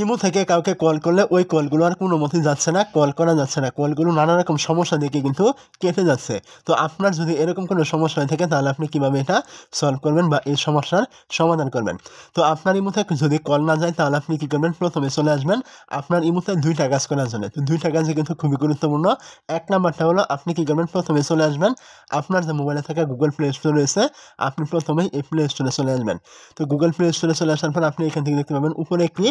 imo থেকে কাউকে call করলে ওই কলগুলো আর কোনো মতে যাচ্ছে না কল করা যাচ্ছে না কলগুলো নানা রকম সমস্যা দেখে কিন্তু কেটে যাচ্ছে তো আপনার যদি এরকম কোনো সমস্যা হয়ে থাকে তাহলে আপনি কীভাবে এটা সলভ করবেন বা এই সমস্যার সমাধান করবেন তো আপনার ইমোতে যদি কল না যায় তাহলে আপনি কী করবেন প্রথমে চলে আসবেন আপনার ইমোতে দুইটা কাজ করার জন্য তো দুইটা কাজ কিন্তু খুবই গুরুত্বপূর্ণ এক নাম্বারটা হলো আপনি কী করবেন প্রথমে চলে আসবেন আপনার যে মোবাইলে থাকা গুগল প্লে স্টোর রয়েছে আপনি প্রথমে এই প্লে স্টোরে চলে আসবেন তো গুগল প্লে স্টোরে চলে আসার পর আপনি এখান থেকে দেখতে পাবেন উপরে একটি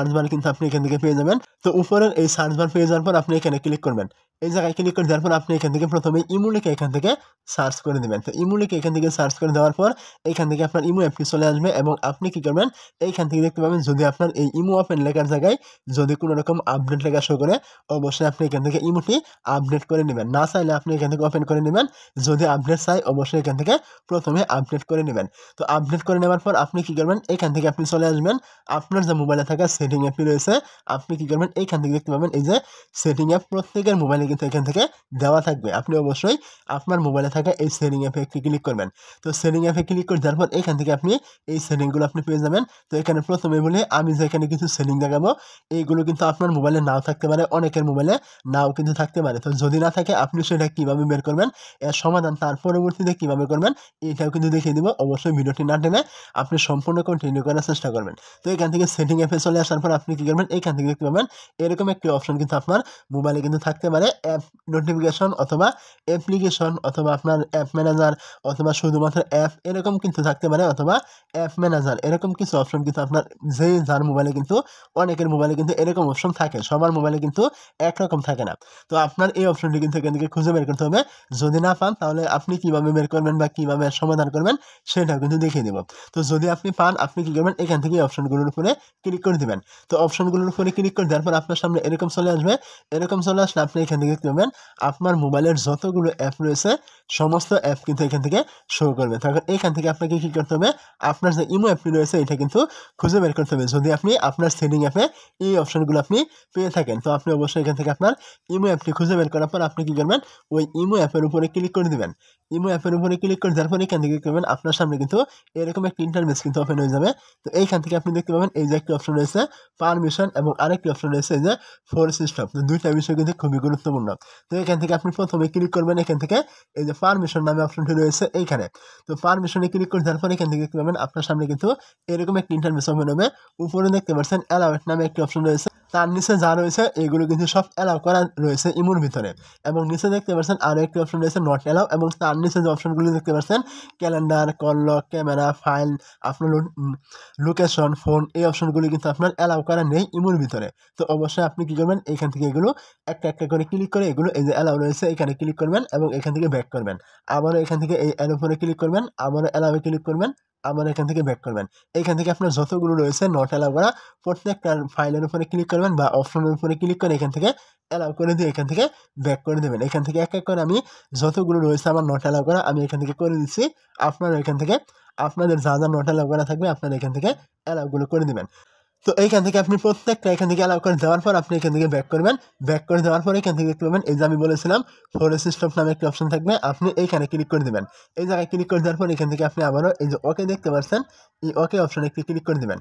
সার্চ বার কিন্তু আপনি এখান থেকে পেয়ে যাবেন তো উপরের এই সার্চ বার পেয়ে যাওয়ার পর আপনি এখানে ক্লিক করবেন এই জায়গায় ক্লিক করে দেওয়ার পর আপনি এখান থেকে প্রথমে ইমুলিকে এখান থেকে সার্চ করে দেবেন তো ইমুলিকে এখান থেকে সার্চ করে দেওয়ার পর এখান থেকে আপনার ইমো অ্যাপটি চলে আসবে এবং আপনি কী করবেন এইখান থেকে দেখতে পাবেন যদি আপনার এই ইমো অ্যাপেন লেখার জায়গায় যদি কোনো রকম আপডেট লেখা শো করে অবশ্যই আপনি এখান থেকে ইমোটি আপডেট করে নেবেন না চাইলে আপনি এখান থেকে ওপেন করে নেবেন যদি আপডেট চাই অবশ্যই এখান থেকে প্রথমে আপডেট করে নেবেন তো আপডেট করে নেওয়ার পর আপনি কী করবেন এখান থেকে আপনি চলে আসবেন আপনার যে মোবাইলে থাকা সেটিং অ্যাপটি রয়েছে আপনি কী করবেন এইখান থেকে দেখতে পাবেন এই যে সেটিং অ্যাপ প্রত্যেকের মোবাইলে কিন্তু এখান থেকে দেওয়া থাকবে আপনি অবশ্যই আপনার মোবাইলে থাকা এই সেলিং অ্যাপে একটি ক্লিক করবেন তো সেলিং অ্যাপে ক্লিক করে দেওয়ার পর এখান থেকে আপনি এই সেলিংগুলো আপনি পেয়ে যাবেন তো এখানে প্রথমে বলে আমি যে এখানে কিছু সেলিং দেখাবো এইগুলো কিন্তু আপনার মোবাইলে নাও থাকতে পারে অনেকের মোবাইলে নাও কিন্তু থাকতে পারে তো যদি না থাকে আপনি সেটা কীভাবে বের করবেন এর সমাধান তার পরবর্তীতে কীভাবে করবেন এটাও কিন্তু দেখিয়ে দেবো অবশ্যই ভিডিওটি না টেনে আপনি সম্পূর্ণ কন্টিনিউ করার চেষ্টা করবেন তো এখান থেকে সেটিং অ্যাপে চলে আসার পর আপনি কী করবেন এখান থেকে দেখতে পাবেন এরকম একটি অপশন কিন্তু আপনার মোবাইলে কিন্তু থাকতে পারে অ্যাপ নোটিফিকেশন অথবা অ্যাপ্লিকেশন অথবা আপনার অ্যাপ ম্যানেজার অথবা শুধুমাত্র অ্যাপ এরকম কিন্তু থাকতে পারে অথবা অ্যাপ ম্যানেজার এরকম কিছু অপশন কিন্তু আপনার যে যার মোবাইলে কিন্তু অনেকের মোবাইলে কিন্তু এরকম অপশন থাকে সবার মোবাইলে কিন্তু একরকম থাকে না তো আপনার এই অপশনটি কিন্তু এখান থেকে খুঁজে বের করতে হবে যদি না পান তাহলে আপনি কীভাবে বের করবেন বা কীভাবে সমাধান করবেন সেটা কিন্তু দেখিয়ে দেব তো যদি আপনি পান আপনি কী করবেন এখান থেকে অপশনগুলোর উপরে ক্লিক করে দেবেন তো অপশনগুলোর উপরে ক্লিক করে দেওয়ার পর আপনার সামনে এরকম চলে আসবে এরকম চলে আসলে আপনি এখান থেকে ক্লিক করবেন আপনার মোবাইলের যতগুলো অ্যাপ রয়েছে সমস্ত অ্যাপ কিন্তু এখান থেকে শো করবে তখন এখান থেকে আপনাকে কী করতে হবে আপনার যে ইমো অ্যাপটি রয়েছে এটা কিন্তু খুঁজে বের করতে হবে যদি আপনি আপনার সেটিং অ্যাপে এই অপশানগুলো আপনি পেয়ে থাকেন তো আপনি অবশ্যই এখান থেকে আপনার ইমো অ্যাপটি খুঁজে বের করার পর আপনি কী করবেন ওই ইমো অ্যাপের উপরে ক্লিক করে দেবেন ইমো অ্যাপের উপরে ক্লিক করে দেওয়ার পর এখান থেকে করবেন আপনার সামনে কিন্তু এরকম একটি ইন্টারভেস কিন্তু ওপেন হয়ে যাবে তো এইখান থেকে আপনি দেখতে পাবেন এই যে একটি অপশন রয়েছে পারমিশন এবং আরেকটি অপশন রয়েছে এই যে ফোর সিস্টেম তো দুইটা বিষয় কিন্তু খুবই গুরুত্বপূর্ণ গুরুত্বপূর্ণ তো এখান থেকে আপনি প্রথমে ক্লিক করবেন এখান থেকে এই যে পারমিশন নামে অপশনটি রয়েছে এইখানে তো পারমিশনে ক্লিক করে দেওয়ার পর এখান থেকে দেখতে পাবেন আপনার সামনে কিন্তু এরকম একটি ইন্টারভিউ হবে উপরে দেখতে পাচ্ছেন অ্যালাউট নামে একটি অপশন রয়েছে তার নিচে যা রয়েছে এগুলো কিন্তু সব অ্যালাউ করা রয়েছে ইমুর ভিতরে এবং নিচে দেখতে পাচ্ছেন আরও একটি অপশন রয়েছে নট অ্যালাউ এবং তার নিচে যে অপশনগুলি দেখতে পাচ্ছেন ক্যালেন্ডার কলক ক্যামেরা ফাইল আপনার লোকেশন ফোন এই অপশনগুলি কিন্তু আপনার অ্যালাউ করা নেই ইমুর ভিতরে তো অবশ্যই আপনি কী করবেন এখান থেকে এগুলো একটা একটা করে ক্লিক করে এগুলো এই যে অ্যালাউ রয়েছে এখানে ক্লিক করবেন এবং এখান থেকে ব্যাক করবেন আবারও এখান থেকে এই অ্যালাউ করে ক্লিক করবেন আবারও অ্যালাউয়ে ক্লিক করবেন আবার এখান থেকে ব্যাক করবেন এইখান থেকে আপনার যতগুলো রয়েছে নট অ্যালাউ করা প্রত্যেকটা ফাইলের উপরে ক্লিক করবেন বা অফলাইনের উপরে ক্লিক করে এখান থেকে অ্যালাউ করে দিয়ে এখান থেকে ব্যাক করে দেবেন এখান থেকে এক এক করে আমি যতগুলো রয়েছে আমার নট অ্যালাউ করা আমি এখান থেকে করে দিচ্ছি আপনারা এখান থেকে আপনাদের যা যা নট অ্যালাউ করা থাকবে আপনারা এখান থেকে অ্যালাউগুলো করে দেবেন তো এইখান থেকে আপনি প্রত্যেকটা এখান থেকে অ্যালাউ করে দেওয়ার পর আপনি এখান থেকে ব্যাক করবেন ব্যাক করে দেওয়ার পর এখান থেকে দেখতে পাবেন এই যে আমি বলেছিলাম ফরেস্ট স্টপ নামে একটি অপশন থাকবে আপনি এইখানে ক্লিক করে দেবেন এই জায়গায় ক্লিক করে দেওয়ার পর এখান থেকে আপনি আবারও এই যে ওকে দেখতে পাচ্ছেন এই ওকে অপশনে একটি ক্লিক করে দেবেন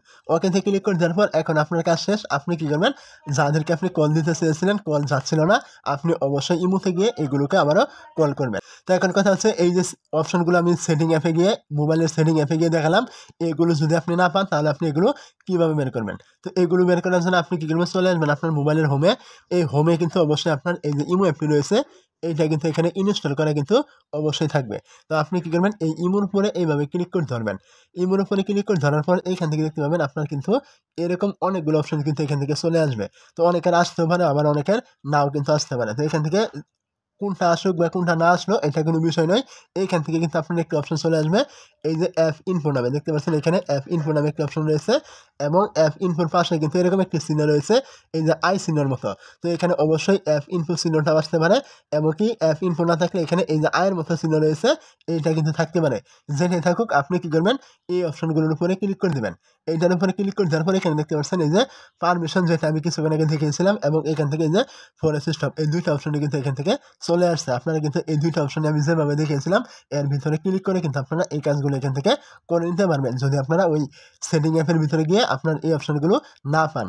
থেকে ক্লিক করে দেওয়ার পর এখন আপনার কাজ শেষ আপনি কী করবেন যাদেরকে আপনি কল দিতে চেয়েছিলেন কল যাচ্ছিল না আপনি অবশ্যই ইমুতে গিয়ে এগুলোকে আবারও কল করবেন তো এখন কথা হচ্ছে এই যে অপশনগুলো আমি সেটিং অ্যাপে গিয়ে মোবাইলের সেটিং অ্যাপে গিয়ে দেখালাম এগুলো যদি আপনি না পান তাহলে আপনি এগুলো কীভাবে বের করবেন পারবেন তো এইগুলো বের করার জন্য আপনি কী করবেন চলে আসবেন আপনার মোবাইলের হোমে এই হোমে কিন্তু অবশ্যই আপনার এই যে ইমো অ্যাপটি রয়েছে এইটা কিন্তু এখানে ইনস্টল করা কিন্তু অবশ্যই থাকবে তো আপনি কী করবেন এই ইমোর উপরে এইভাবে ক্লিক করে ধরবেন ইমোর উপরে ক্লিক করে ধরার পর এইখান থেকে দেখতে পাবেন আপনার কিন্তু এরকম অনেকগুলো অপশন কিন্তু এখান থেকে চলে আসবে তো অনেকের আসতে পারে আবার অনেকের নাও কিন্তু আসতে পারে তো এখান থেকে কোনটা আসুক বা কোনটা না আসলো এটা কোনো বিষয় নয় এইখান থেকে কিন্তু আপনার একটি অপশন চলে আসবে এই যে অ্যাপ ইনফো নামে দেখতে পাচ্ছেন এখানে অ্যাপ ইনফো নামে একটি অপশন রয়েছে এবং অ্যাপ ইনফোর পাশে কিন্তু এরকম একটি চিহ্ন রয়েছে এই যে আই চিহ্নর মতো তো এখানে অবশ্যই অ্যাপ ইনফো সিনোটা আসতে পারে এমনকি অ্যাপ ইনফো না থাকলে এখানে এই যে আয়ের মতো চিহ্ন রয়েছে এইটা কিন্তু থাকতে পারে যেটা থাকুক আপনি কী করবেন এই অপশনগুলোর উপরে ক্লিক করে দেবেন এইটার উপরে ক্লিক করে দেওয়ার পরে এখানে দেখতে পাচ্ছেন এই যে পারমিশন যেটা আমি কিছুক্ষণ আগে দেখিয়েছিলাম এবং এখান থেকে এই যে ফরেস্ট স্টপ এই দুইটা অপশনটি কিন্তু এখান থেকে চলে আসছে আপনারা কিন্তু এই দুইটা অপশানে আমি যেভাবে দেখিয়েছিলাম এর ভিতরে ক্লিক করে কিন্তু আপনারা এই কাজগুলো এখান থেকে করে নিতে পারবেন যদি আপনারা ওই সেটিং অ্যাপের ভিতরে গিয়ে আপনার এই অপশানগুলো না পান